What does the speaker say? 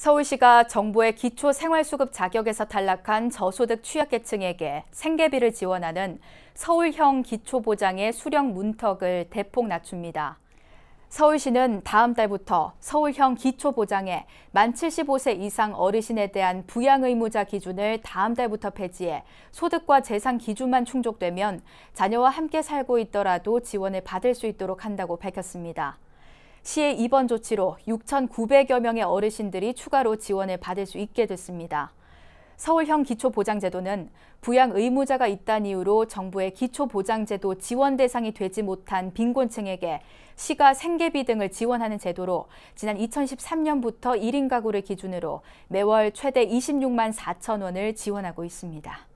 서울시가 정부의 기초생활수급 자격에서 탈락한 저소득 취약계층에게 생계비를 지원하는 서울형 기초보장의 수령 문턱을 대폭 낮춥니다. 서울시는 다음 달부터 서울형 기초보장에 만 75세 이상 어르신에 대한 부양 의무자 기준을 다음 달부터 폐지해 소득과 재산 기준만 충족되면 자녀와 함께 살고 있더라도 지원을 받을 수 있도록 한다고 밝혔습니다. 시의 이번 조치로 6,900여 명의 어르신들이 추가로 지원을 받을 수 있게 됐습니다. 서울형 기초보장제도는 부양 의무자가 있다는 이유로 정부의 기초보장제도 지원 대상이 되지 못한 빈곤층에게 시가 생계비 등을 지원하는 제도로 지난 2013년부터 1인 가구를 기준으로 매월 최대 26만 4천 원을 지원하고 있습니다.